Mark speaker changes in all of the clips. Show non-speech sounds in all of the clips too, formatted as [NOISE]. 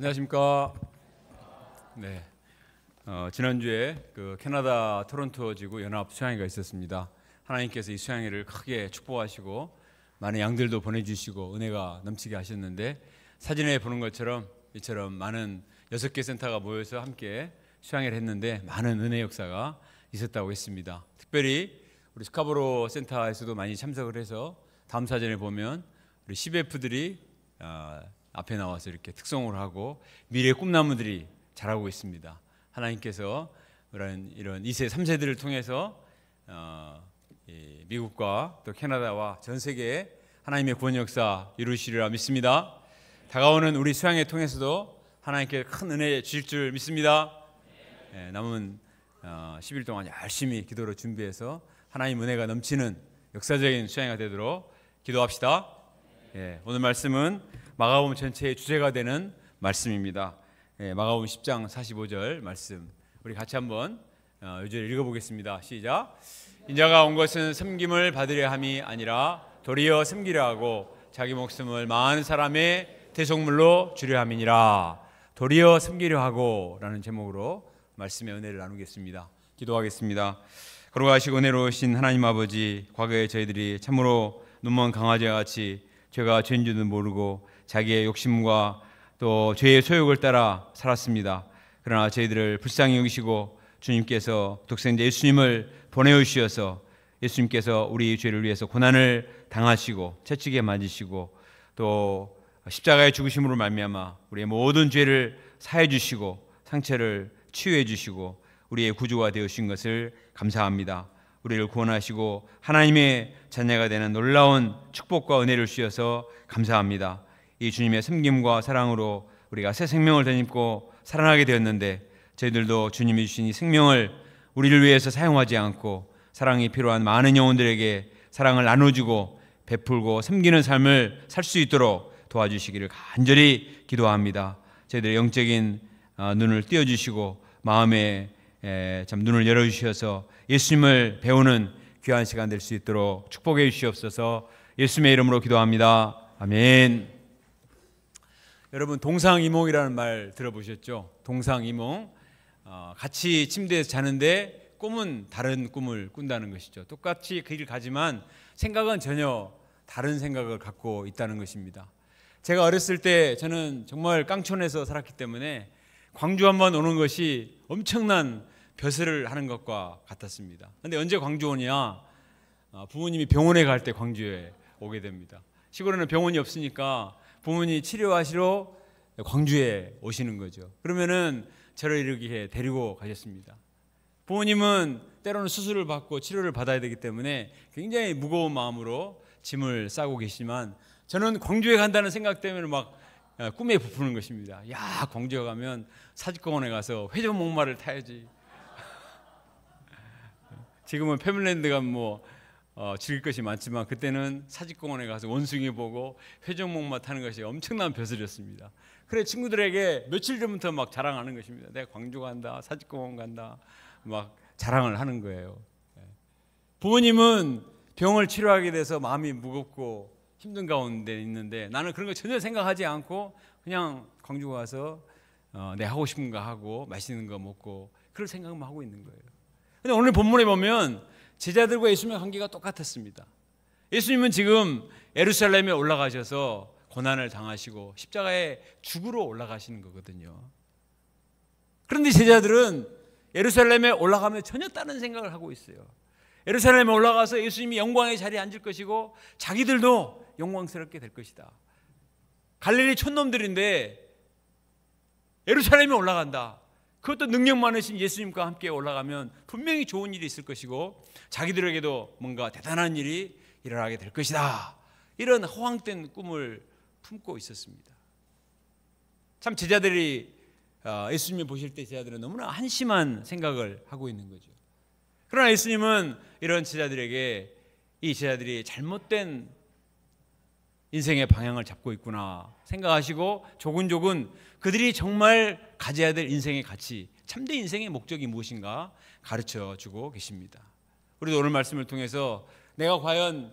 Speaker 1: 안녕하십니까. 네. 어, 지난주에 그 캐나다 토론토 지구 연합 수양회가 있었습니다. 하나님께서 이 수양회를 크게 축복하시고 많은 양들도 보내주시고 은혜가 넘치게 하셨는데 사진에 보는 것처럼 이처럼 많은 여섯 개 센터가 모여서 함께 수양회를 했는데 많은 은혜 역사가 있었다고 했습니다. 특별히 우리 스카보로 센터에서도 많이 참석을 해서 다음 사진에 보면 우리 c f 들이 어, 앞에 나와서 이렇게 특성을 하고 미래의 꿈나무들이 자라고 있습니다. 하나님께서 이런 이런 2세 3세들을 통해서 어, 미국과 또 캐나다와 전 세계에 하나님의 구원 역사 이루시리라 믿습니다. 다가오는 우리 수양회 통해서도 하나님께 큰 은혜 주실 줄 믿습니다. 네, 남은 어, 10일 동안 열심히 기도를 준비해서 하나님 은혜가 넘치는 역사적인 수양회가 되도록 기도합시다. 네, 오늘 말씀은 마가복음 전체의 주제가 되는 말씀입니다. 예, 마가복음 10장 45절 말씀. 우리 같이 한번 요절 어, 읽어보겠습니다. 시작. 인자가 온 것은 섬김을 받으려 함이 아니라 도리어 섬기려 하고 자기 목숨을 많은 사람의 대속물로 주려 함이니라. 도리어 섬기려 하고라는 제목으로 말씀의 은혜를 나누겠습니다. 기도하겠습니다. 걸어가시고 내려오신 하나님 아버지, 과거에 저희들이 참으로 눈먼 강아지와 같이 죄가 죄인 줄도 모르고 자기의 욕심과 또 죄의 소욕을 따라 살았습니다. 그러나 저희들을 불쌍히 여기시고 주님께서 독생자 예수님을 보내주시어서 예수님께서 우리 죄를 위해서 고난을 당하시고 채찍에 맞으시고 또 십자가의 죽으심으로 말미암아 우리의 모든 죄를 사해 주시고 상처를 치유해 주시고 우리의 구주가 되어신 것을 감사합니다. 우리를 구원하시고 하나님의 자녀가 되는 놀라운 축복과 은혜를 주셔서 감사합니다. 이 주님의 섬김과 사랑으로 우리가 새 생명을 되입고 살아나게 되었는데 저희들도 주님이 주신 이 생명을 우리를 위해서 사용하지 않고 사랑이 필요한 많은 영혼들에게 사랑을 나눠주고 베풀고 섬기는 삶을 살 수 있도록 도와주시기를 간절히 기도합니다. 저희들의 영적인 어, 눈을 띄워주시고 마음에 참 눈을 열어주셔서 예수님을 배우는 귀한 시간 될 수 있도록 축복해 주시옵소서 예수님의 이름으로 기도합니다. 아멘. 여러분 동상이몽이라는 말 들어보셨죠? 동상이몽 어, 같이 침대에서 자는데 꿈은 다른 꿈을 꾼다는 것이죠. 똑같이 그길 가지만 생각은 전혀 다른 생각을 갖고 있다는 것입니다. 제가 어렸을 때 저는 정말 깡촌에서 살았기 때문에 광주 한번 오는 것이 엄청난 벼슬을 하는 것과 같았습니다. 근데 언제 광주 오냐? 어, 부모님이 병원에 갈 때 광주에 오게 됩니다. 시골에는 병원이 없으니까 부모님이 치료하시러 광주에 오시는 거죠. 그러면은 저를 이렇게 데리고 가셨습니다. 부모님은 때로는 수술을 받고 치료를 받아야 되기 때문에 굉장히 무거운 마음으로 짐을 싸고 계시지만 저는 광주에 간다는 생각 때문에 막 아, 꿈에 부푸는 것입니다. 야, 광주에 가면 사직공원에 가서 회전 목마를 타야지. [LAUGHS] 지금은 패밀랜드 가뭐 어, 즐길 것이 많지만 그때는 사직공원에 가서 원숭이 보고 회전목마 타는 것이 엄청난 벼슬이었습니다. 그래 친구들에게 며칠 전부터 막 자랑하는 것입니다. 내가 광주 간다, 사직공원 간다, 막 자랑을 하는 거예요. 예. 부모님은 병을 치료하게 돼서 마음이 무겁고 힘든 가운데 있는데 나는 그런 거 전혀 생각하지 않고 그냥 광주 가서 어, 내 하고 싶은 거 하고 맛있는 거 먹고 그럴 생각만 하고 있는 거예요. 근데 오늘 본문에 보면 제자들과 예수님의 관계가 똑같았습니다. 예수님은 지금 에루살렘에 올라가셔서 고난을 당하시고 십자가에 죽으러 올라가시는 거거든요. 그런데 제자들은 예루살렘에 올라가면 전혀 다른 생각을 하고 있어요. 예루살렘에 올라가서 예수님이 영광의 자리에 앉을 것이고 자기들도 영광스럽게 될 것이다. 갈릴리 촌놈들인데 예루살렘에 올라간다. 그것도 능력 많으신 예수님과 함께 올라가면 분명히 좋은 일이 있을 것이고 자기들에게도 뭔가 대단한 일이 일어나게 될 것이다. 이런 허황된 꿈을 품고 있었습니다. 참 제자들이 어, 예수님을 보실 때 제자들은 너무나 한심한 생각을 하고 있는 거죠. 그러나 예수님은 이런 제자들에게 이 제자들이 잘못된 인생의 방향을 잡고 있구나 생각하시고 조근조근 그들이 정말 가져야 될 인생의 가치, 참된 인생의 목적이 무엇인가 가르쳐 주고 계십니다. 우리도 오늘 말씀을 통해서 내가 과연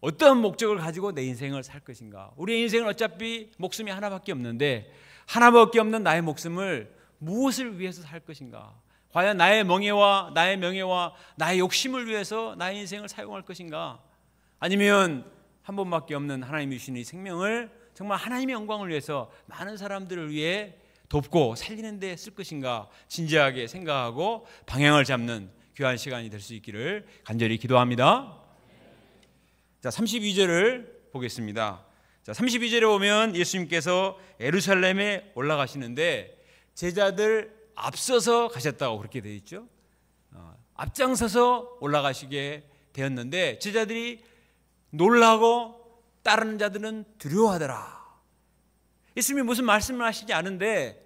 Speaker 1: 어떠 목적을 가지고 내 인생을 살 것인가? 우리의 인생은 어차피 목숨이 하나밖에 없는데 하나밖에 없는 나의 목숨을 무엇을 위해서 살 것인가? 과연 나의 멍에와 나의 명예와 나의 욕심을 위해서 나의 인생을 사용할 것인가? 아니면 한 번밖에 없는 하나님이 신이 생명을 정말 하나님의 영광을 위해서 많은 사람들을 위해 돕고 살리는 데 쓸 것인가 진지하게 생각하고 방향을 잡는 귀한 시간이 될 수 있기를 간절히 기도합니다. 자, 32절을 보겠습니다. 자, 32절에 보면 예수님께서 에루살렘에 올라가시는데 제자들 앞서서 가셨다고 그렇게 되어 있죠. 어, 앞장서서 올라가시게 되었는데 제자들이 놀라고 따르는 자들은 두려워하더라. 예수님이 무슨 말씀을 하시지 않은데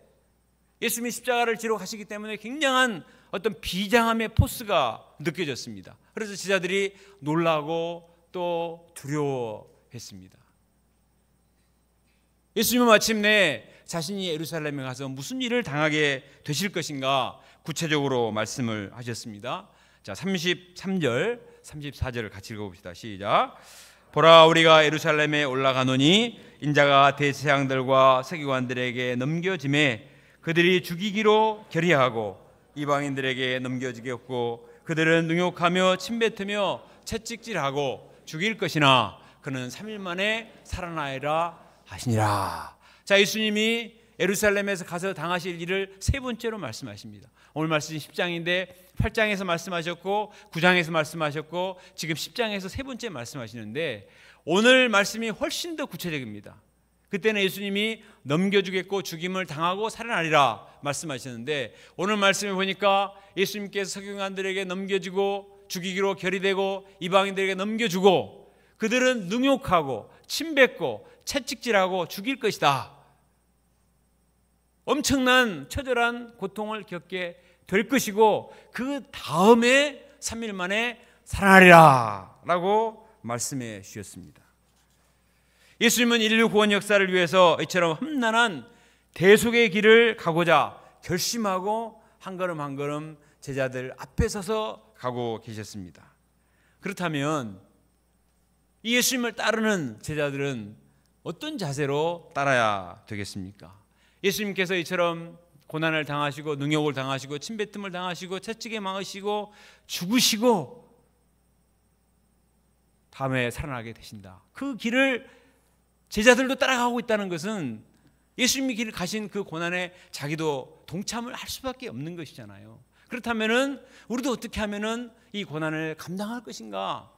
Speaker 1: 예수님이 십자가를 지러 가시기 때문에 굉장한 어떤 비장함의 포스가 느껴졌습니다. 그래서 제자들이 놀라고 또 두려워했습니다. 예수님은 마침내 자신이 예루살렘에 가서 무슨 일을 당하게 되실 것인가 구체적으로 말씀을 하셨습니다. 자, 33절 34절을 같이 읽어봅시다. 시작. 보라 우리가 예루살렘에 올라가노니 인자가 대제사들과 서기관들에게 넘겨짐에 그들이 죽이기로 결의하고 이방인들에게 넘겨지게 고 그들은 능욕하며 침뱉으며 채찍질하고 죽일 것이나 그는 3일 만에 살아나리라 하시니라. 자 예수님이 예루살렘에서 가서 당하실 일을 세 번째로 말씀하십니다. 오늘 말씀 10장인데 8장에서 말씀하셨고 9장에서 말씀하셨고 지금 10장에서 세 번째 말씀하시는데 오늘 말씀이 훨씬 더 구체적입니다. 그때는 예수님이 넘겨주겠고 죽임을 당하고 살아나리라 말씀하셨는데 오늘 말씀을 보니까 예수님께서 석유관들에게 넘겨주고 죽이기로 결의되고 이방인들에게 넘겨주고 그들은 능욕하고 침뱉고 채찍질하고 죽일 것이다. 엄청난 처절한 고통을 겪게 될 것이고 그 다음에 3일 만에 살아나리라 라고 말씀해 주셨습니다. 예수님은 인류 구원 역사를 위해서 이처럼 험난한 대속의 길을 가고자 결심하고 한 걸음 한 걸음 제자들 앞에 서서 가고 계셨습니다. 그렇다면 예수님을 따르는 제자들은 어떤 자세로 따라야 되겠습니까? 예수님께서 이처럼 고난을 당하시고 능욕을 당하시고 침뱉음을 당하시고 채찍에 망으시고 죽으시고 다음에 살아나게 되신다. 그 길을 제자들도 따라가고 있다는 것은 예수님이 길을 가신 그 고난에 자기도 동참을 할 수밖에 없는 것이잖아요. 그렇다면은 우리도 어떻게 하면은 이 고난을 감당할 것인가?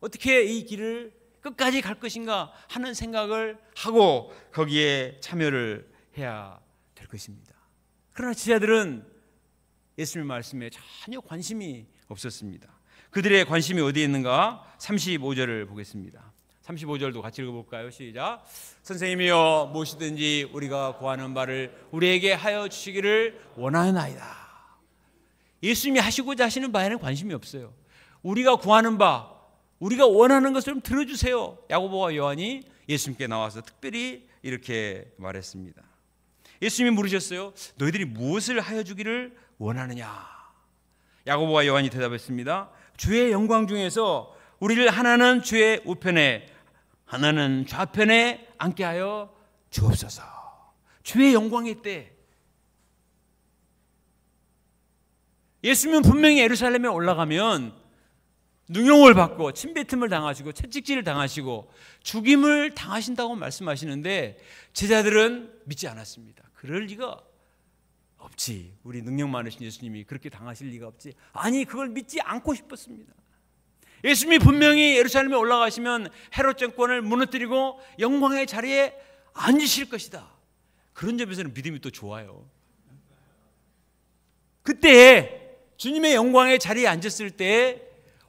Speaker 1: 어떻게 이 길을 끝까지 갈 것인가 하는 생각을 하고 거기에 참여를 해야 될 것입니다. 그러나 지자들은 예수님의 말씀에 전혀 관심이 없었습니다. 그들의 관심이 어디에 있는가? 35절을 보겠습니다. 35절도 같이 읽어볼까요? 시작. 선생님이여 무엇이든지 우리가 구하는 바를 우리에게 하여 주시기를 원하나이다. 예수님이 하시고자 하시는 바에는 관심이 없어요. 우리가 구하는 바, 우리가 원하는 것을 좀 들어주세요. 야고보와 요한이 예수님께 나와서 특별히 이렇게 말했습니다. 예수님이 물으셨어요. 너희들이 무엇을 하여 주기를 원하느냐? 야고보와 요한이 대답했습니다. 주의 영광 중에서 우리를 하나는 주의 우편에 하나는 좌편에 앉게 하여 주옵소서. 주의 영광이 있 예수님은 분명히 예루살렘에 올라가면 능욕을 받고 침뱉음을 당하시고 채찍질을 당하시고 죽임을 당하신다고 말씀하시는데 제자들은 믿지 않았습니다. 그럴 리가 없지. 우리 능력 많으신 예수님이 그렇게 당하실 리가 없지. 아니 그걸 믿지 않고 싶었습니다. 예수님이 분명히 예루살렘에 올라가시면 헤롯 정권을 무너뜨리고 영광의 자리에 앉으실 것이다. 그런 점에서는 믿음이 또 좋아요. 그때 주님의 영광의 자리에 앉았을 때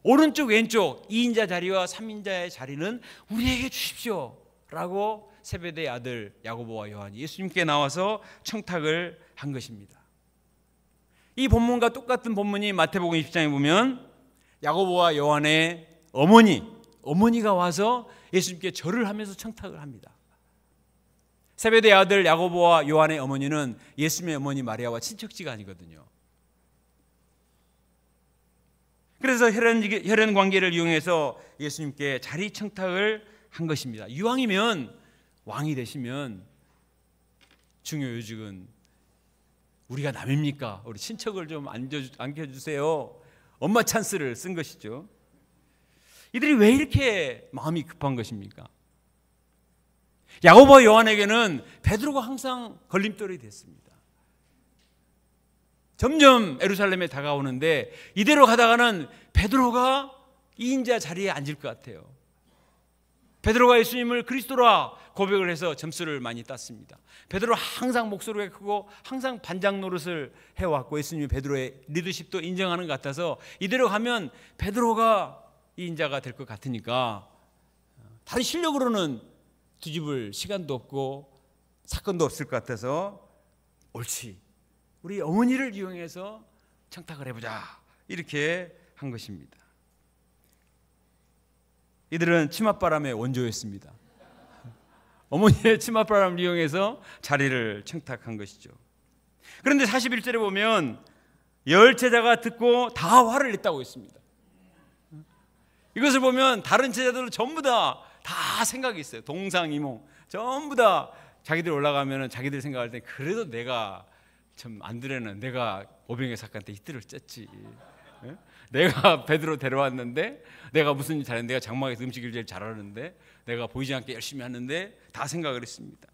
Speaker 1: 오른쪽 왼쪽 2인자 자리와 3인자의 자리는 우리에게 주십시오라고 세베대의 아들 야고보와 요한이 예수님께 나와서 청탁을 한 것입니다. 이 본문과 똑같은 본문이 마태복음 20장에 보면 야고보와 요한의 어머니, 어머니가 와서 예수님께 절을 하면서 청탁을 합니다. 세베대의 아들 야고보와 요한의 어머니는 예수님의 어머니 마리아와 친척지가 아니거든요. 그래서 혈연, 혈연 관계를 이용해서 예수님께 자리 청탁을 한 것입니다. 이왕이면 왕이 되시면 중요 요직은 우리가 남입니까? 우리 친척을 좀 안겨주세요. 엄마 찬스를 쓴 것이죠. 이들이 왜 이렇게 마음이 급한 것입니까? 야고보 요한에게는 베드로가 항상 걸림돌이 됐습니다. 점점 에루살렘에 다가오는데 이대로 가다가는 베드로가 이인자 자리에 앉을 것 같아요. 베드로가 예수님을 그리스도라 고백을 해서 점수를 많이 땄습니다. 베드로 항상 목소리가 크고 항상 반장 노릇을 해왔고 예수님이 베드로의 리더십도 인정하는 것 같아서 이대로 가면 베드로가 이 인자가 될 것 같으니까 다른 실력으로는 뒤집을 시간도 없고 사건도 없을 것 같아서 옳지 우리 어머니를 이용해서 청탁을 해보자 이렇게 한 것입니다. 이들은 치맛바람의 원조였습니다. [LAUGHS] 어머니의 치맛바람을 이용해서 자리를 청탁한 것이죠. 그런데 41절에 보면 열 제자가 듣고 다 화를 냈다고 했습니다. 이것을 보면 다른 제자들은 전부 다 다 생각이 있어요. 동상이몽 전부 다 자기들 올라가면 자기들 생각할 때 그래도 내가 참 안드레는 내가 오병의 사건때 이들을 쨌지 내가 [LAUGHS] 베드로 데려왔는데 내가 무슨 일 잘했는데 내가 장막에서 음식을 제일 잘하는데 내가 보이지 않게 열심히 하는데 다 생각을 했습니다.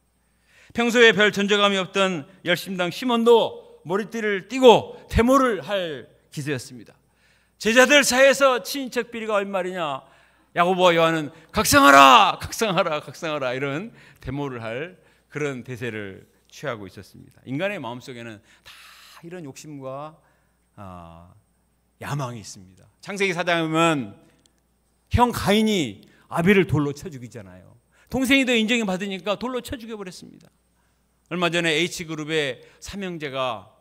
Speaker 1: 평소에 별 존재감이 없던 열심당 시몬도 머리띠를 띠고 데모를 할 기세였습니다. 제자들 사이에서 친인척 비리가 얼마이냐 야고보와 요한은 각성하라, 각성하라, 각성하라 이런 데모를 할 그런 대세를 취하고 있었습니다. 인간의 마음속에는 다 이런 욕심과 어, 야망이 있습니다. 창세기 사장님은 형 가인이 아비를 돌로 쳐 죽이잖아요. 동생이 더 인정을 받으니까 돌로 쳐 죽여버렸습니다. 얼마 전에 H그룹의 삼형제가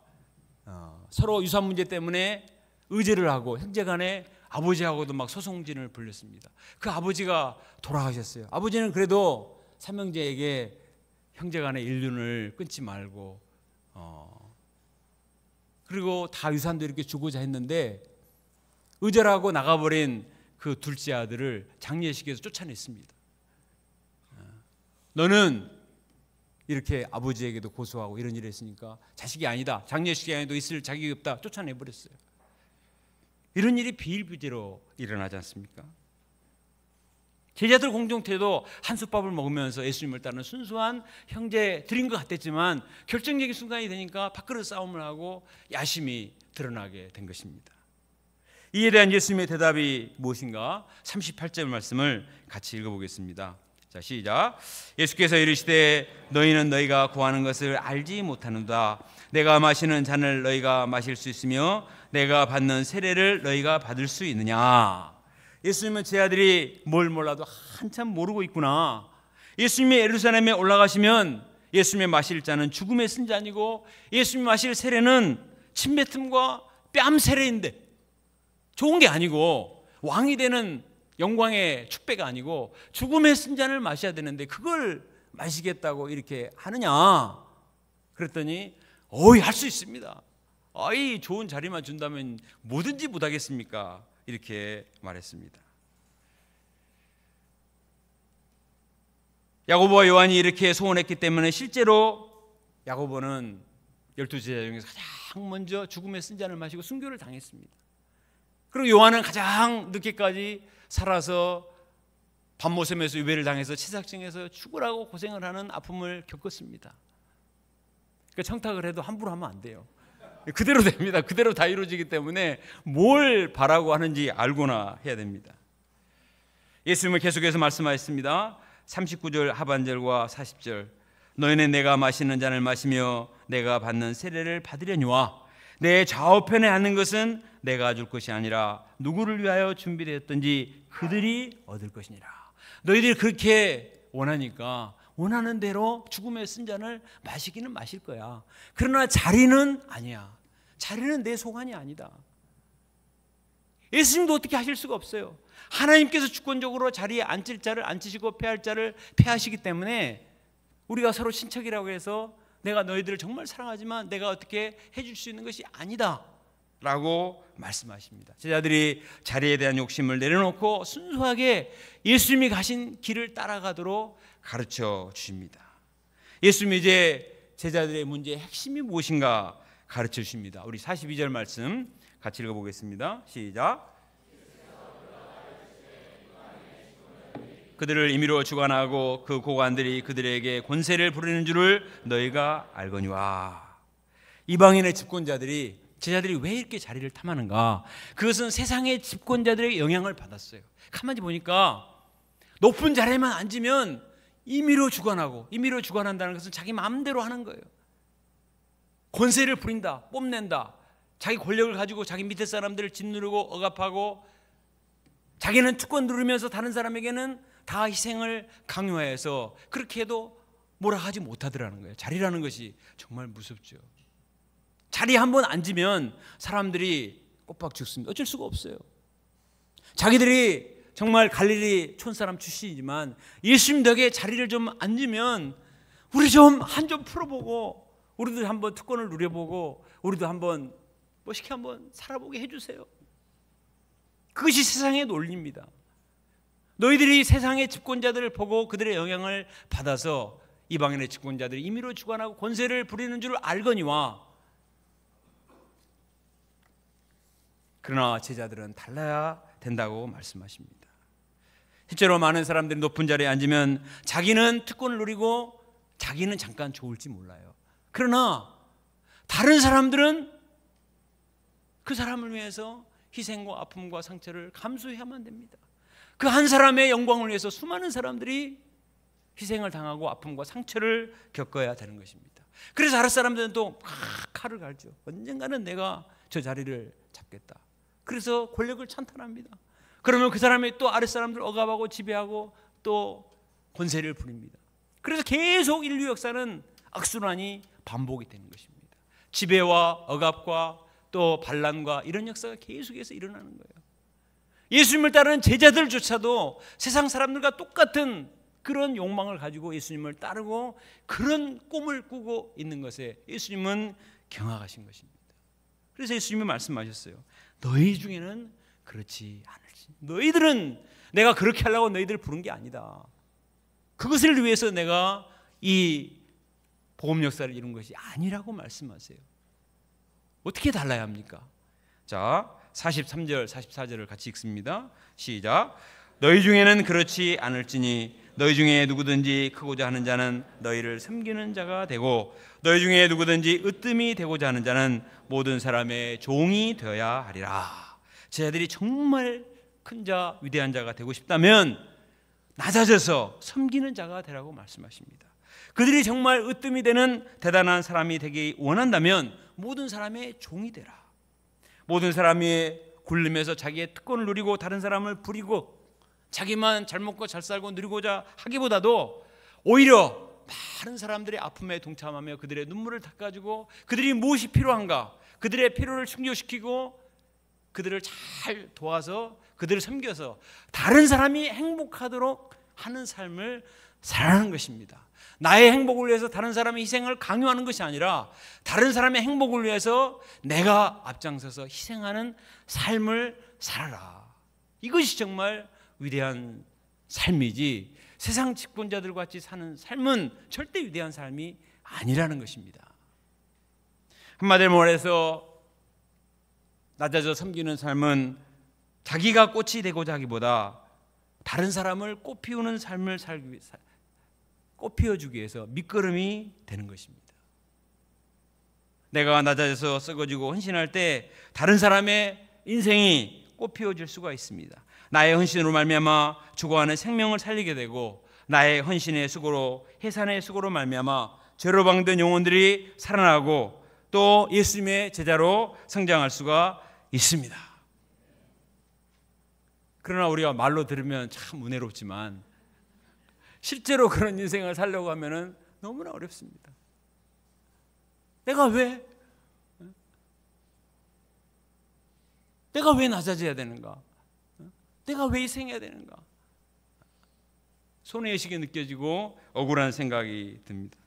Speaker 1: 어, 서로 유산 문제 때문에 의제를 하고 형제 간에 아버지하고도 막 소송진을 불렸습니다. 그 아버지가 돌아가셨어요. 아버지는 그래도 삼형제에게 형제 간의 인륜을 끊지 말고 어 그리고 다 유산도 이렇게 주고자 했는데 의절하고 나가버린 그 둘째 아들을 장례식에서 쫓아냈습니다. 어, 너는 이렇게 아버지에게도 고소하고 이런 일을 했으니까 자식이 아니다. 장례식이 아니도 있을 자격이 없다. 쫓아내버렸어요. 이런 일이 비일비재로 일어나지 않습니까? 제자들 공동체도 한솥밥을 먹으면서 예수님을 따르는 순수한 형제들인 것 같았지만 결정적인 순간이 되니까 밥그릇 싸움을 하고 야심이 드러나게 된 것입니다. 이에 대한 예수님의 대답이 무엇인가? 38절 말씀을 같이 읽어보겠습니다. 자, 시작. 예수께서 이르시되 너희는 너희가 구하는 것을 알지 못하는다. 내가 마시는 잔을 너희가 마실 수 있으며 내가 받는 세례를 너희가 받을 수 있느냐. 예수님은 제 아들이 뭘 몰라도 한참 모르고 있구나. 예수님이 예루살렘에 올라가시면 예수님의 마실 잔은 죽음의 쓴잔이고 예수님이 마실 세례는 침뱉음과 뺨 세례인데 좋은 게 아니고 왕이 되는 영광의 축배가 아니고 죽음의 승잔을 마셔야 되는데 그걸 마시겠다고 이렇게 하느냐? 그랬더니 어이 할 수 있습니다. 어이 좋은 자리만 준다면 뭐든지 못하겠습니까? 이렇게 말했습니다. 야고보와 요한이 이렇게 소원했기 때문에 실제로 야고보는 열두 제자 중에서 가장 먼저 죽음의 쓴잔을 마시고 순교를 당했습니다. 그리고 요한은 가장 늦게까지 살아서 밤모섬에서 유배를 당해서 채삭증에서 죽으라고 고생을 하는 아픔을 겪었습니다. 그러니까 청탁을 해도 함부로 하면 안 돼요. 그대로 됩니다. 그대로 다 이루어지기 때문에 뭘 바라고 하는지 알고나 해야 됩니다. 예수님은 계속해서 말씀하셨습니다. 39절 하반절과 40절 너희는 내가 마시는 잔을 마시며 내가 받는 세례를 받으려니와 내 좌우편에 앉는 것은 내가 줄 것이 아니라 누구를 위하여 준비되었든지 그들이 얻을 것이니라. 너희들이 그렇게 원하니까 원하는 대로 죽음의 쓴잔을 마시기는 마실 거야. 그러나 자리는 아니야. 자리는 내 소관이 아니다. 예수님도 어떻게 하실 수가 없어요. 하나님께서 주권적으로 자리에 앉을 자를 앉히시고 패할 자를 패하시기 때문에 우리가 서로 친척이라고 해서 내가 너희들을 정말 사랑하지만 내가 어떻게 해줄 수 있는 것이 아니다. 라고 말씀하십니다. 제자들이 자리에 대한 욕심을 내려놓고 순수하게 예수님이 가신 길을 따라가도록 가르쳐 주십니다. 예수님이 이제 제자들의 문제의 핵심이 무엇인가 가르쳐 주십니다. 우리 42절 말씀 같이 읽어보겠습니다. 시작. 그들을 임의로 주관하고 그 고관들이 그들에게 권세를 부리는 줄을 너희가 알거니와 이방인의 집권자들이 제자들이 왜 이렇게 자리를 탐하는가? 그것은 세상의 집권자들의 영향을 받았어요. 가만히 보니까 높은 자리에만 앉으면 임의로 주관하고 임의로 주관한다는 것은 자기 마음대로 하는 거예요. 권세를 부린다, 뽐낸다. 자기 권력을 가지고 자기 밑에 사람들을 짓누르고 억압하고 자기는 특권 누르면서 다른 사람에게는 다 희생을 강요해서 그렇게 해도 뭐라 하지 못하더라는 거예요. 자리라는 것이 정말 무섭죠. 자리 한번 앉으면 사람들이 꼬박 죽습니다. 어쩔 수가 없어요. 자기들이 정말 갈릴리 촌사람 출신이지만 예수님 덕에 자리를 좀 앉으면 우리 좀한좀 풀어보고 우리도 한 번 특권을 누려보고 우리도 한 번 멋있게 한번 살아보게 해주세요. 그것이 세상의 논리입니다. 너희들이 세상의 집권자들을 보고 그들의 영향을 받아서 이방인의 집권자들이 임의로 주관하고 권세를 부리는 줄 알거니와 그러나 제자들은 달라야 된다고 말씀하십니다. 실제로 많은 사람들이 높은 자리에 앉으면 자기는 특권을 누리고 자기는 잠깐 좋을지 몰라요. 그러나 다른 사람들은 그 사람을 위해서 희생과 아픔과 상처를 감수해야만 됩니다. 그한 사람의 영광을 위해서 수많은 사람들이 희생을 당하고 아픔과 상처를 겪어야 되는 것입니다. 그래서 아랫 사람들은 또 칼을 갈죠. 언젠가는 내가 저 자리를 잡겠다. 그래서 권력을 찬탄합니다. 그러면 그 사람이 또 아랫 사람들 억압하고 지배하고 또 권세를 부립니다. 그래서 계속 인류 역사는 악순환이 반복이 되는 것입니다. 지배와 억압과 또 반란과 이런 역사가 계속해서 일어나는 거예요. 예수님을 따르는 제자들조차도 세상 사람들과 똑같은 그런 욕망을 가지고 예수님을 따르고 그런 꿈을 꾸고 있는 것에 예수님은 경악하신 것입니다. 그래서 예수님이 말씀하셨어요. 너희 중에는 그렇지 않을지. 너희들은 내가 그렇게 하려고 너희들 부른 게 아니다. 그것을 위해서 내가 이 보험 역사를 이룬 것이 아니라고 말씀하세요. 어떻게 달라야 합니까? 자, 43절 44절을 같이 읽습니다. 시작. 너희 중에는 그렇지 않을지니 너희 중에 누구든지 크고자 하는 자는 너희를 섬기는 자가 되고 너희 중에 누구든지 으뜸이 되고자 하는 자는 모든 사람의 종이 되어야 하리라. 제자들이 정말 큰 자, 위대한 자가 되고 싶다면 낮아져서 섬기는 자가 되라고 말씀하십니다. 그들이 정말 으뜸이 되는 대단한 사람이 되기 원한다면 모든 사람의 종이 되라. 모든 사람이 굴림에서 자기의 특권을 누리고 다른 사람을 부리고 자기만 잘 먹고 잘 살고 누리고자 하기보다도 오히려 많은 사람들의 아픔에 동참하며 그들의 눈물을 닦아주고 그들이 무엇이 필요한가 그들의 피로를 충족시키고 그들을 잘 도와서 그들을 섬겨서 다른 사람이 행복하도록 하는 삶을 살아가는 것입니다. 나의 행복을 위해서 다른 사람의 희생을 강요하는 것이 아니라 다른 사람의 행복을 위해서 내가 앞장서서 희생하는 삶을 살아라. 이것이 정말 위대한 삶이지 세상 집권자들 같이 사는 삶은 절대 위대한 삶이 아니라는 것입니다. 한마디로 말해서 낮아져 섬기는 삶은 자기가 꽃이 되고자 하기보다 다른 사람을 꽃 피우는 삶을 살기, 꽃 피워주기 위해서 밑거름이 되는 것입니다. 내가 낮아져서 썩어지고 헌신할 때 다른 사람의 인생이 꽃 피워질 수가 있습니다. 나의 헌신으로 말미암아 죽어가는 생명을 살리게 되고 나의 헌신의 수고로 해산의 수고로 말미암아 죄로 방든 영혼들이 살아나고 또 예수님의 제자로 성장할 수가 있습니다. 그러나 우리가 말로 들으면 참 은혜롭지만 실제로 그런 인생을 살려고 하면은 너무나 어렵습니다. 내가 왜? 내가 왜 낮아져야 되는가? 내가 왜 희생해야 되는가? 손해의식이 느껴지고 억울한 생각이 듭니다.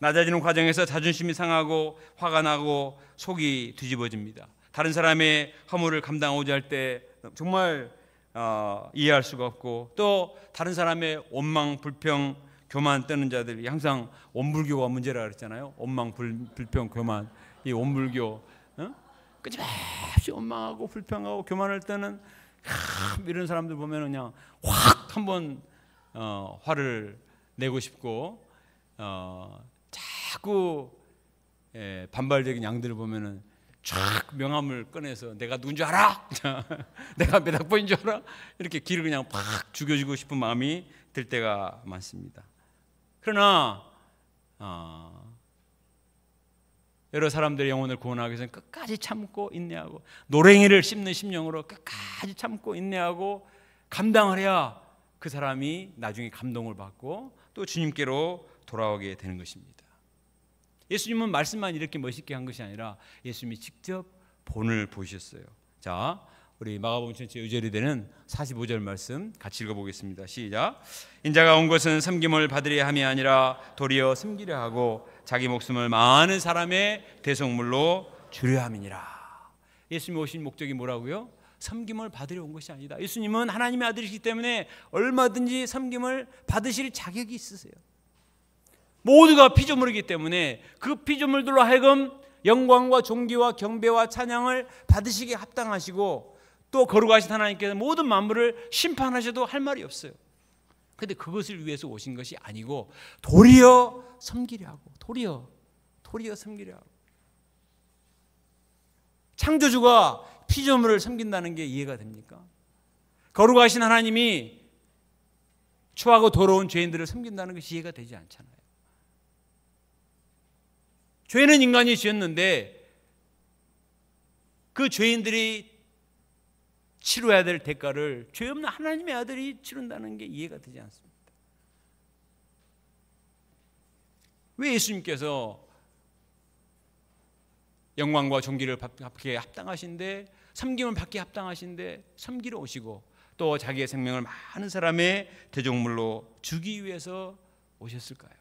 Speaker 1: 낮아지는 과정에서 자존심이 상하고 화가 나고 속이 뒤집어집니다. 다른 사람의 허물을 감당하고자 할 때 정말 어, 이해할 수가 없고 또 다른 사람의 원망, 불평, 교만 떠는 자들이 항상 원불교가 문제라 그랬잖아요. 원망, 불, 불평 교만 이 원불교 어? 끊임없이 원망하고 불평하고 교만을 뜨는 하, 이런 사람들 보면 그냥 확 한번 어, 화를 내고 싶고 어, 자꾸 예, 반발적인 양들을 보면은 쫙 명함을 꺼내서 내가 누군 줄 알아? [LAUGHS] 내가 몇학보인줄 알아? 이렇게 길을 그냥 팍 죽여주고 싶은 마음이 들 때가 많습니다. 그러나 어, 여러 사람들의 영혼을 구원하기 위해서 끝까지 참고 인내하고 노랭이를 씹는 심령으로 끝까지 참고 인내하고 감당을 해야 그 사람이 나중에 감동을 받고 또 주님께로 돌아오게 되는 것입니다. 예수님은 말씀만 이렇게 멋있게 한 것이 아니라 예수님이 직접 본을 보셨어요. 자, 우리 마가복음 전체 의절이 되는 45절 말씀 같이 읽어보겠습니다. 시작. 인자가 온 것은 섬김을 받으려 함이 아니라 도리어 섬기려 하고 자기 목숨을 많은 사람의 대속물로 주려 함이니라. 예수님 오신 목적이 뭐라고요? 섬김을 받으려 온 것이 아니다. 예수님은 하나님의 아들이시기 때문에 얼마든지 섬김을 받으실 자격이 있으세요. 모두가 피조물이기 때문에 그 피조물들로 하여금 영광과 존귀와 경배와 찬양을 받으시기 합당하시고 또 거룩하신 하나님께서 모든 만물을 심판하셔도 할 말이 없어요. 근데 그것을 위해서 오신 것이 아니고 도리어 섬기려 하고 도리어 도리어 섬기려 하고 창조주가 피조물을 섬긴다는 게 이해가 됩니까? 거룩하신 하나님이 추하고 더러운 죄인들을 섬긴다는 것이 이해가 되지 않잖아요. 죄는 인간이 지었는데 그 죄인들이 치러야 될 대가를 죄 없는 하나님의 아들이 치른다는 게 이해가 되지 않습니다. 왜 예수님께서 영광과 존귀를 받기 합당하신데 섬김을 받기 합당하신데 섬기러 오시고 또 자기의 생명을 많은 사람의 대종물로 주기 위해서 오셨을까요?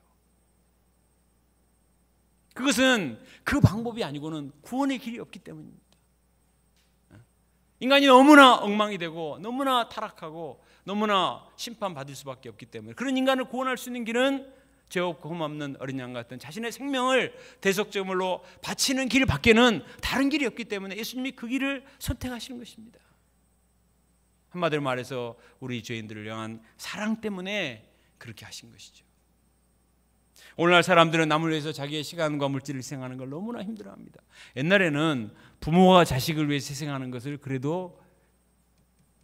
Speaker 1: 그것은 그 방법이 아니고는 구원의 길이 없기 때문입니다. 인간이 너무나 엉망이 되고 너무나 타락하고 너무나 심판받을 수밖에 없기 때문에 그런 인간을 구원할 수 있는 길은 죄 없고 흠없는 어린 양 같은 자신의 생명을 대속제물로 바치는 길 밖에는 다른 길이 없기 때문에 예수님이 그 길을 선택하시는 것입니다. 한마디로 말해서 우리 죄인들을 향한 사랑 때문에 그렇게 하신 것이죠. 오늘날 사람들은 남을 위해서 자기의 시간과 물질을 희생하는 걸 너무나 힘들어합니다. 옛날에는 부모와 자식을 위해 희생하는 것을 그래도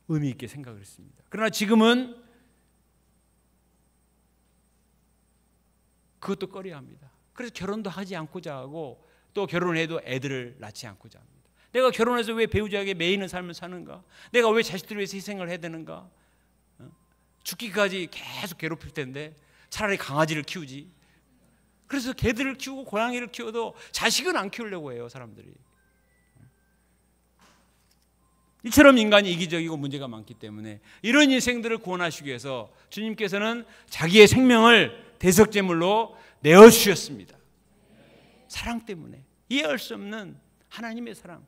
Speaker 1: 의미 있게 생각을 했습니다. 그러나 지금은 그것도 꺼려합니다. 그래서 결혼도 하지 않고자 하고 또 결혼해도 애들을 낳지 않고자 합니다. 내가 결혼해서 왜 배우자에게 매이는 삶을 사는가? 내가 왜 자식들을 위해 희생을 해야 되는가? 어? 죽기까지 계속 괴롭힐 텐데 차라리 강아지를 키우지 그래서 개들을 키우고 고양이를 키워도 자식은 안 키우려고 해요, 사람들이. 이처럼 인간이 이기적이고 문제가 많기 때문에 이런 인생들을 구원하시기 위해서 주님께서는 자기의 생명을 대속제물로 내어 주셨습니다. 사랑 때문에 이해할 수 없는 하나님의 사랑,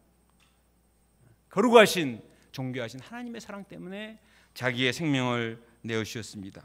Speaker 1: 거룩하신 종교하신 하나님의 사랑 때문에 자기의 생명을 내어 주셨습니다.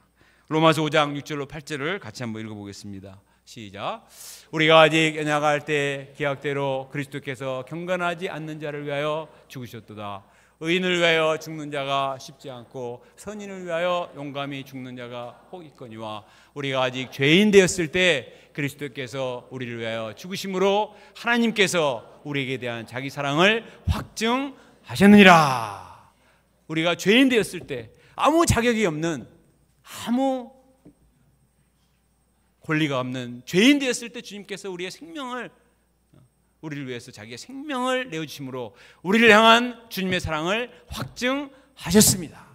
Speaker 1: 로마서 5장 6절로 8절을 같이 한번 읽어보겠습니다. 시작. 우리가 아직 연약할 때계약대로 그리스도께서 경건하지 않는 자를 위하여 죽으셨도다. 의인을 위하여 죽는 자가 쉽지 않고 선인을 위하여 용감히 죽는 자가 혹 있거니와 우리가 아직 죄인 되었을 때 그리스도께서 우리를 위하여 죽으심으로 하나님께서 우리에게 대한 자기 사랑을 확증하셨느니라. 우리가 죄인 되었을 때 아무 자격이 없는 아무 권리가 없는 죄인 되었을 때 주님께서 우리의 생명을 우리를 위해서 자기의 생명을 내어 주심으로 우리를 향한 주님의 사랑을 확증하셨습니다.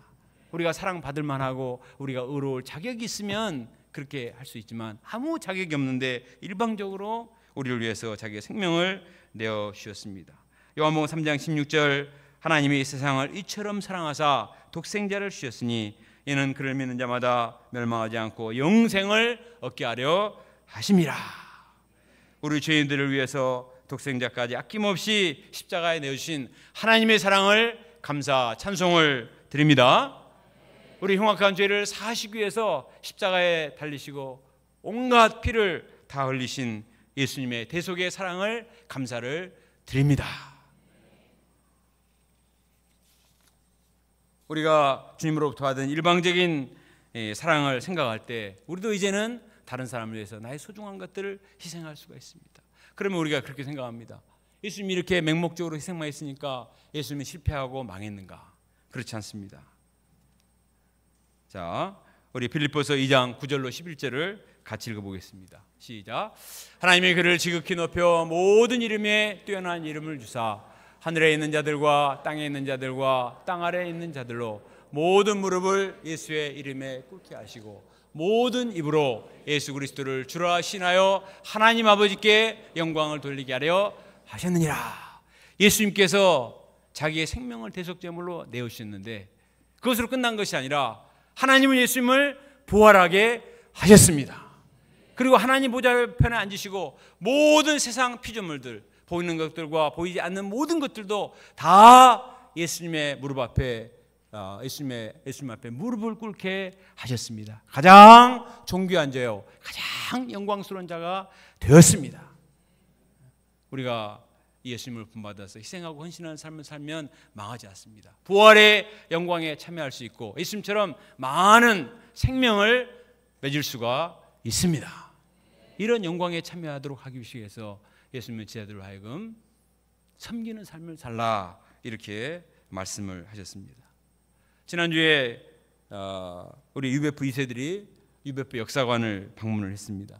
Speaker 1: 우리가 사랑받을 만하고 우리가 의로울 자격이 있으면 그렇게 할 수 있지만 아무 자격이 없는데 일방적으로 우리를 위해서 자기의 생명을 내어 주셨습니다. 요한복음 3장 16절 하나님이 세상을 이처럼 사랑하사 독생자를 주셨으니 이는 그를 믿는 자마다 멸망하지 않고 영생을 얻게 하려 하심이라. 우리 죄인들을 위해서 독생자까지 아낌없이 십자가에 내주신 하나님의 사랑을 감사 찬송을 드립니다. 우리 흉악한 죄를 사시기 위해서 십자가에 달리시고 온갖 피를 다 흘리신 예수님의 대속의 사랑을 감사를 드립니다. 우리가 주님으로부터 받은 일방적인 예, 사랑을 생각할 때 우리도 이제는 다른 사람을 위해서 나의 소중한 것들을 희생할 수가 있습니다. 그러면 우리가 그렇게 생각합니다. 예수님이 이렇게 맹목적으로 희생만 했으니까 예수님이 실패하고 망했는가? 그렇지 않습니다. 자, 우리 빌립보서 2장 9절로 11절을 같이 읽어보겠습니다. 시작. 하나님의 그를 지극히 높여 모든 이름에 뛰어난 이름을 주사 하늘에 있는 자들과 땅에 있는 자들과 땅 아래에 있는 자들로 모든 무릎을 예수의 이름에 꿇게 하시고 모든 입으로 예수 그리스도를 주라 신하여 하나님 아버지께 영광을 돌리게 하려 하셨느니라. 예수님께서 자기의 생명을 대속 제물로 내어주셨는데 그것으로 끝난 것이 아니라 하나님은 예수님을 부활하게 하셨습니다. 그리고 하나님 보좌 편에 앉으시고 모든 세상 피조물들 보이는 것들과 보이지 않는 모든 것들도 다 예수님의 무릎 앞에 어, 예수님의 예수님 앞에 무릎을 꿇게 하셨습니다. 가장 존귀한 자요, 가장 영광스러운 자가 되었습니다. 우리가 예수님을 본받아서 희생하고 헌신하는 삶을 살면 망하지 않습니다. 부활의 영광에 참여할 수 있고 예수님처럼 많은 생명을 맺을 수가 있습니다. 이런 영광에 참여하도록 하기 위해서 예수님의 제자들로 하여금 섬기는 삶을 살라 이렇게 말씀을 하셨습니다. 지난주에 어, 우리 UBF 2세들이 UBF 역사관을 방문을 했습니다.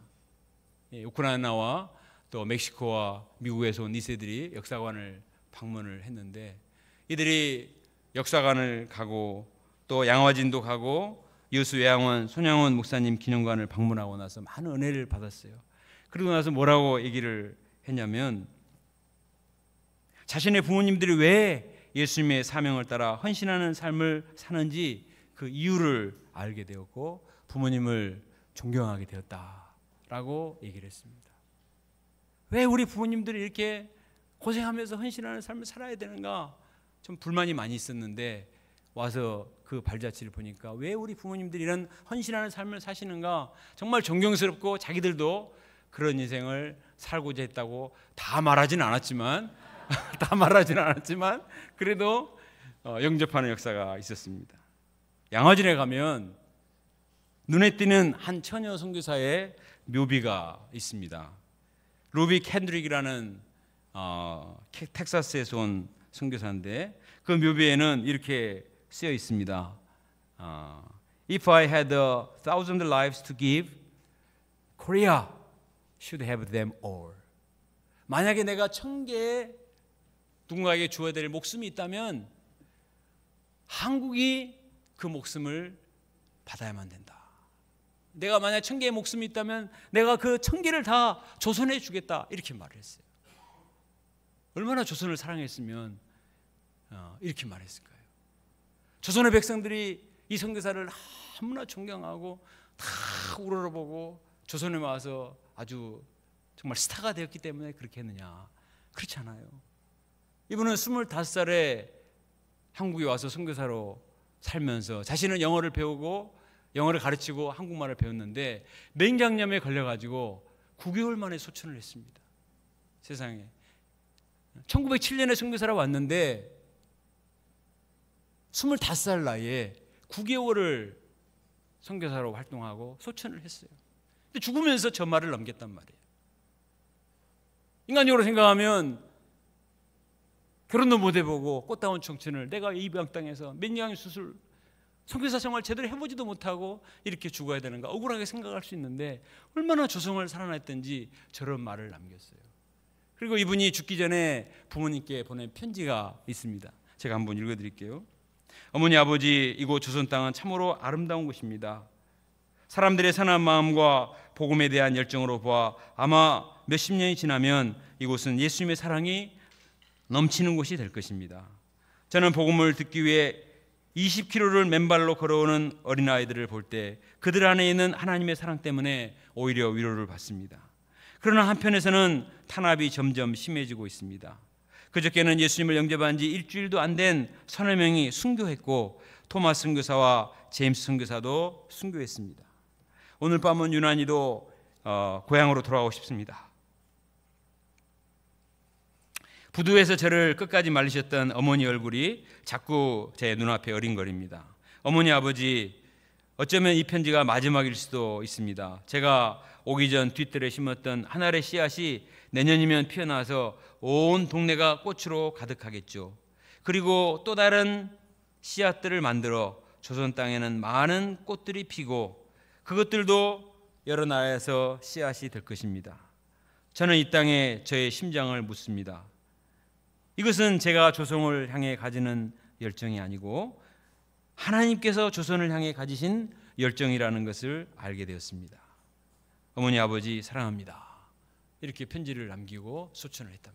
Speaker 1: 예, 우크라이나와 또 멕시코와 미국에서 온 2세들이 역사관을 방문을 했는데 이들이 역사관을 가고 또 양화진도 가고 유수외양원 손양원 목사님 기념관을 방문하고 나서 많은 은혜를 받았어요. 그러고 나서 뭐라고 얘기를 했냐면 자신의 부모님들이 왜 예수님의 사명을 따라 헌신하는 삶을 사는지 그 이유를 알게 되었고 부모님을 존경하게 되었다라고 얘기를 했습니다. 왜 우리 부모님들이 이렇게 고생하면서 헌신하는 삶을 살아야 되는가? 좀 불만이 많이 있었는데 와서 그 발자취를 보니까 왜 우리 부모님들이 이런 헌신하는 삶을 사시는가? 정말 존경스럽고 자기들도 그런 인생을 살고자 했다고 다 말하진 않았지만 [LAUGHS] 다 말하진 않았지만 그래도 어, 영접하는 역사가 있었습니다. 양화진에 가면 눈에 띄는 한 처녀 선교사의 묘비가 있습니다. 루비 캔드릭이라는 어, 텍사스에서 온 선교사인데 그 묘비에는 이렇게 쓰여 있습니다. 어, If I had a thousand lives to give, Korea should have them all. 만약에 내가 천 개의 누군가에게 주어야 될 목숨이 있다면 한국이 그 목숨을 받아야만 된다. 내가 만약 천 개의 목숨이 있다면 내가 그천 개를 다 조선에 주겠다 이렇게 말을 했어요. 얼마나 조선을 사랑했으면 어, 이렇게 말했을까요? 조선의 백성들이 이 선교사를 너무나 존경하고 다 우러러보고 조선에 와서 아주 정말 스타가 되었기 때문에 그렇게 했느냐? 그렇지 않아요. 이분은 25살에 한국에 와서 선교사로 살면서 자신은 영어를 배우고 영어를 가르치고 한국말을 배웠는데 맹장염에 걸려 가지고 9개월 만에 소천을 했습니다. 세상에. 1907년에 선교사로 왔는데 25살 나이에 9개월을 선교사로 활동하고 소천을 했어요. 죽으면서 저 말을 넘겼단 말이에요. 인간적으로 생각하면 결혼도 못 해보고 꽃다운 청춘을 내가 이방 땅에서 몇년 수술 성교사 생활 제대로 해보지도 못하고 이렇게 죽어야 되는가 억울하게 생각할 수 있는데 얼마나 조성을 살아냈던지 저런 말을 남겼어요. 그리고 이분이 죽기 전에 부모님께 보낸 편지가 있습니다. 제가 한번 읽어드릴게요. 어머니 아버지 이곳 조선 땅은 참으로 아름다운 곳입니다. 사람들의 선한 마음과 복음에 대한 열정으로 보아 아마 몇 십 년이 지나면 이곳은 예수님의 사랑이 넘치는 곳이 될 것입니다. 저는 복음을 듣기 위해 20km를 맨발로 걸어오는 어린아이들을 볼 때 그들 안에 있는 하나님의 사랑 때문에 오히려 위로를 받습니다. 그러나 한편에서는 탄압이 점점 심해지고 있습니다. 그저께는 예수님을 영접한 지 일주일도 안 된 서너 명이 순교했고 토마스 선교사와 제임스 선교사도 순교했습니다. 오늘 밤은 유난히도 어, 고향으로 돌아가고 싶습니다. 부두에서 저를 끝까지 말리셨던 어머니 얼굴이 자꾸 제 눈앞에 어린거립니다. 어머니 아버지 어쩌면 이 편지가 마지막일 수도 있습니다. 제가 오기 전 뒤뜰에 심었던 한 알의 씨앗이 내년이면 피어나서 온 동네가 꽃으로 가득하겠죠. 그리고 또 다른 씨앗들을 만들어 조선 땅에는 많은 꽃들이 피고 그것들도 여러 나라에서 씨앗이 될 것입니다. 저는 이 땅에 저의 심장을 묻습니다. 이것은 제가 조성을 향해 가지는 열정이 아니고 하나님께서 조선을 향해 가지신 열정이라는 것을 알게 되었습니다. 어머니 아버지 사랑합니다. 이렇게 편지를 남기고 소천을 했단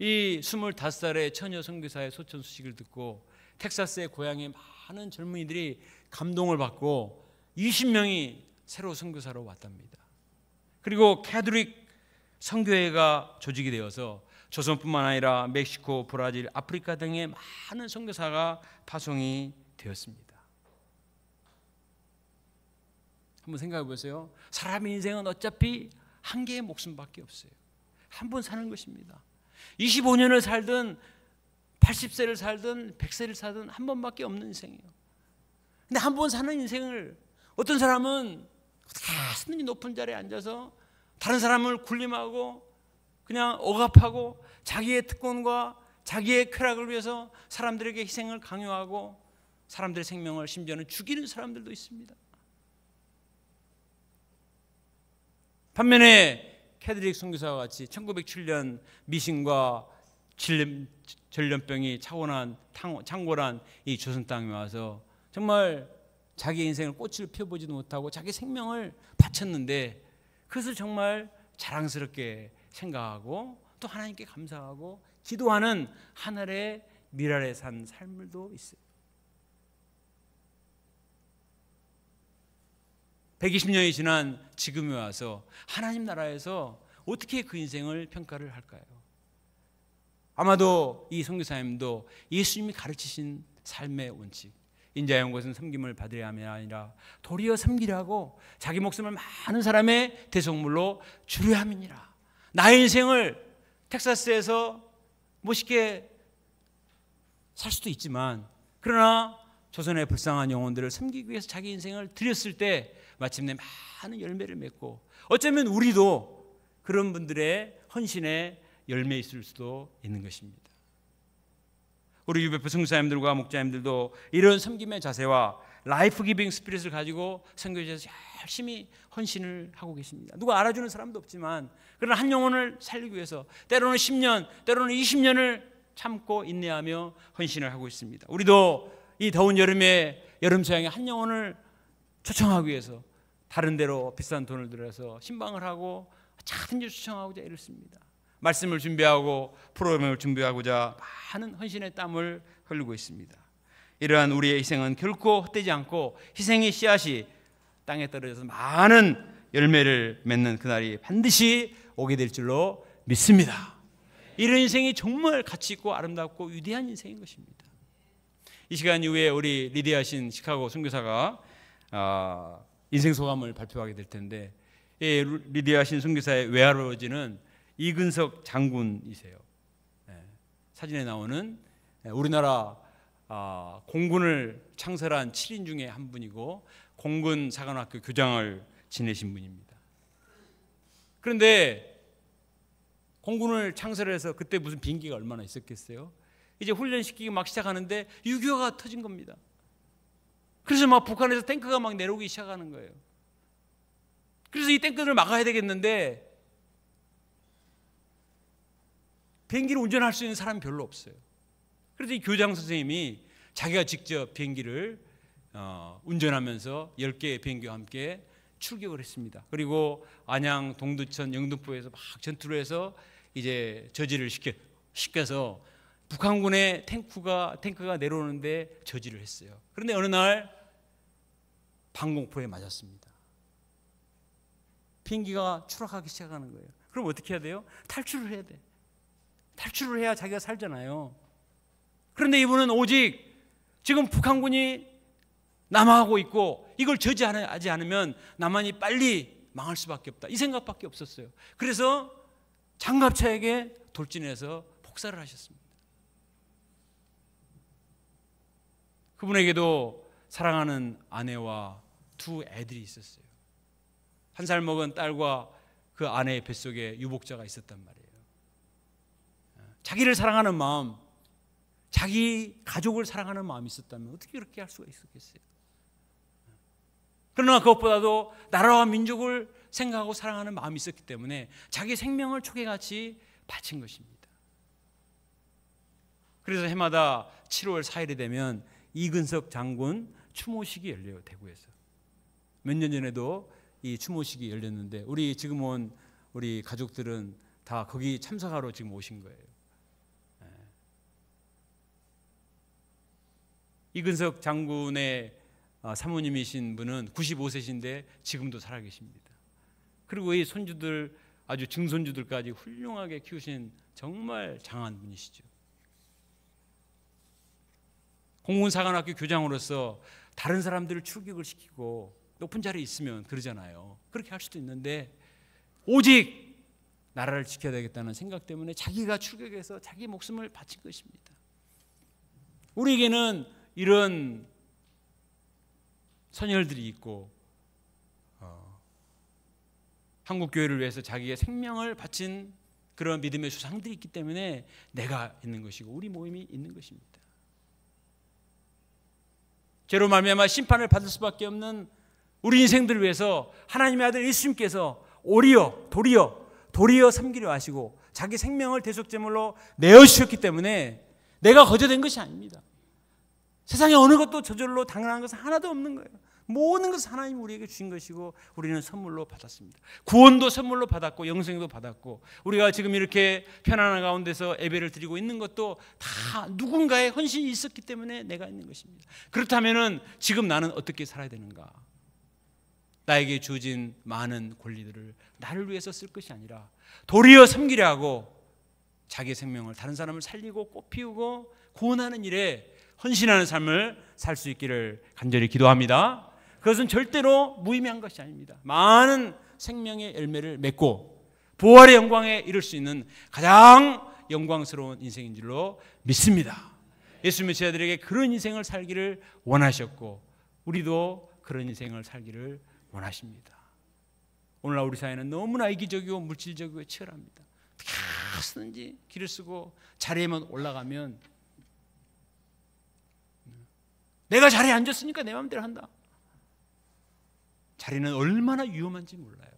Speaker 1: 말이에요. 이 25살의 처녀 선교사의 소천 소식을 듣고 텍사스의 고향에 막 많은 젊은이들이 감동을 받고 20명이 새로 선교사로 왔답니다. 그리고 캐드릭 선교회가 조직이 되어서 조선뿐만 아니라 멕시코, 브라질, 아프리카 등의 많은 선교사가 파송이 되었습니다. 한번 생각해 보세요. 사람의 인생은 어차피 한 개의 목숨밖에 없어요. 한 번 사는 것입니다. 25년을 살든 80세를 살든 100세를 살든 한 번밖에 없는 인생이에요. 근데 한 번 사는 인생을 어떤 사람은 다스는 높은 자리에 앉아서 다른 사람을 군림하고 그냥 억압하고 자기의 특권과 자기의 쾌락을 위해서 사람들에게 희생을 강요하고 사람들의 생명을 심지어는 죽이는 사람들도 있습니다. 반면에 캐드릭 선교사와 같이 1907년 미신과 전염병이 차궐한 창궐한 이 조선 땅에 와서 정말 자기 인생을 꽃을 피워보지도 못하고 자기 생명을 바쳤는데 그것을 정말 자랑스럽게 생각하고 또 하나님께 감사하고 기도하는 하늘의 미랄에 산 삶도 있어요. 120년이 지난 지금에 와서 하나님 나라에서 어떻게 그 인생을 평가를 할까요? 아마도 이성교사님도 예수님이 가르치신 삶의 원칙 인자한 것은 섬김을 받으려 함이 아니라 도리어 섬기라고 자기 목숨을 많은 사람의 대속물로 주려 함이니라 나의 인생을 텍사스에서 멋있게 살 수도 있지만 그러나 조선의 불쌍한 영혼들을 섬기기 위해서 자기 인생을 드렸을 때 마침내 많은 열매를 맺고 어쩌면 우리도 그런 분들의 헌신에 열매 있을 수도 있는 것입니다. 우리 유배표 성사님들과 목자님들도 이런 섬김의 자세와 라이프 기빙 스피릿을 가지고 선교지에서 열심히 헌신을 하고 계십니다. 누가 알아주는 사람도 없지만 그러한 영혼을 살리기 위해서 때로는 10년, 때로는 20년을 참고 인내하며 헌신을 하고 있습니다. 우리도 이 더운 여름에 여름 서양의 한 영혼을 초청하기 위해서 다른 데로 비싼 돈을 들여서 신방을 하고 찾은 일 초청하고자 애를 씁니다. 말씀을 준비하고 프로그램을 준비하고자 많은 헌신의 땀을 흘리고 있습니다. 이러한 우리의 희생은 결코 헛되지 않고 희생의 씨앗이 땅에 떨어져서 많은 열매를 맺는 그날이 반드시 오게 될 줄로 믿습니다. 이런 인생이 정말 가치 있고 아름답고 위대한 인생인 것입니다. 이 시간 이후에 우리 리디아신 시카고 선교사가 아, 인생 소감을 발표하게 될 텐데 리디아신 선교사의 외할아버지는 이근석 장군이세요. 네. 사진에 나오는 네, 우리나라 아, 공군을 창설한 7인 중에 한 분이고 공군 사관학교 교장을 지내신 분입니다. 그런데 공군을 창설해서 그때 무슨 빈기가 얼마나 있었겠어요? 이제 훈련시키기 막 시작하는데 유교가 터진 겁니다. 그래서 막 북한에서 탱크가 막 내려오기 시작하는 거예요. 그래서 이 탱크를 막아야 되겠는데 비행기를 운전할 수 있는 사람 별로 없어요. 그래서 이 교장 선생님이 자기가 직접 비행기를 어, 운전하면서 10개의 비행기와 함께 출격을 했습니다. 그리고 안양, 동두천, 영등포에서 막 전투를 해서 이제 저지를 시켜, 시켜서 북한군의 탱크가, 탱크가 내려오는데 저지를 했어요. 그런데 어느 날 방공포에 맞았습니다. 비행기가 추락하기 시작하는 거예요. 그럼 어떻게 해야 돼요? 탈출을 해야 돼. 탈출을 해야 자기가 살잖아요. 그런데 이분은 오직 지금 북한군이 남아하고 있고 이걸 저지하지 않으면 남한이 빨리 망할 수밖에 없다. 이 생각밖에 없었어요. 그래서 장갑차에게 돌진해서 복사를 하셨습니다. 그분에게도 사랑하는 아내와 두 애들이 있었어요. 한 살 먹은 딸과 그 아내의 뱃속에 유복자가 있었단 말이에요. 자기를 사랑하는 마음, 자기 가족을 사랑하는 마음이 있었다면 어떻게 그렇게 할 수가 있었겠어요? 그러나 그것보다도 나라와 민족을 생각하고 사랑하는 마음이 있었기 때문에 자기 생명을 초계같이 바친 것입니다. 그래서 해마다 7월 4일이 되면 이근석 장군 추모식이 열려요 대구에서 몇 년 전에도 이 추모식이 열렸는데 우리 지금 온 우리 가족들은 다 거기 참석하러 지금 오신 거예요. 이근석 장군의 어, 사모님이신 분은 95세신데 지금도 살아계십니다. 그리고 이 손주들 아주 증손주들까지 훌륭하게 키우신 정말 장한 분이시죠. 공군사관학교 교장으로서 다른 사람들을 출격을 시키고 높은 자리에 있으면 그러잖아요. 그렇게 할 수도 있는데 오직 나라를 지켜야 되겠다는 생각 때문에 자기가 출격해서 자기 목숨을 바친 것입니다. 우리에게는 이런 선열들이 있고 어, 한국 교회를 위해서 자기의 생명을 바친 그런 믿음의 수상들이 있기 때문에 내가 있는 것이고 우리 모임이 있는 것입니다. 죄로 말미암아 심판을 받을 수밖에 없는 우리 인생들을 위해서 하나님의 아들 예수님께서 오리어 도리어 도리어 섬기려 하시고 자기 생명을 대속제물로 내어 주셨기 때문에 내가 거저된 것이 아닙니다. 세상에 어느 것도 저절로 당연한 것은 하나도 없는 거예요. 모든 것은 하나님 우리에게 주신 것이고 우리는 선물로 받았습니다. 구원도 선물로 받았고 영생도 받았고 우리가 지금 이렇게 편안한 가운데서 예배를 드리고 있는 것도 다 누군가의 헌신이 있었기 때문에 내가 있는 것입니다. 그렇다면은 지금 나는 어떻게 살아야 되는가? 나에게 주어진 많은 권리들을 나를 위해서 쓸 것이 아니라 도리어 섬기려 하고 자기 생명을 다른 사람을 살리고 꽃피우고 구원하는 일에 헌신하는 삶을 살 수 있기를 간절히 기도합니다. 그것은 절대로 무의미한 것이 아닙니다. 많은 생명의 열매를 맺고 부활의 영광에 이를 수 있는 가장 영광스러운 인생인 줄로 믿습니다. 예수 믿자들에게 그런 인생을 살기를 원하셨고 우리도 그런 인생을 살기를 원하십니다. 오늘날 우리 사회는 너무나 이기적이고 물질적이고 치열합니다. 다 쓰든지 길을 쓰고 자리에만 올라가면 내가 자리에 앉았으니까 내 마음대로 한다. 자리는 얼마나 위험한지 몰라요.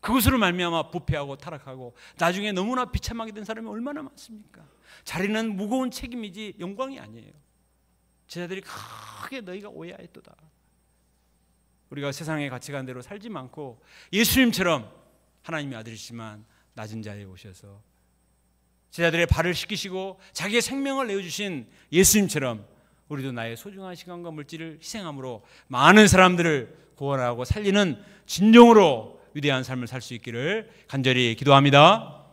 Speaker 1: 그것으로 말미암아 부패하고 타락하고 나중에 너무나 비참하게 된 사람이 얼마나 많습니까? 자리는 무거운 책임이지 영광이 아니에요. 제자들이 크게 너희가 오해하였도다. 우리가 세상의 가치관대로 살지 않고 예수님처럼 하나님의 아들이지만 낮은 자에 오셔서 제자들의 발을 씻기시고 자기의 생명을 내어주신 예수님처럼 우리도 나의 소중한 시간과 물질을 희생함으로 많은 사람들을 구원하고 살리는 진정으로 위대한 삶을 살 수 있기를 간절히 기도합니다.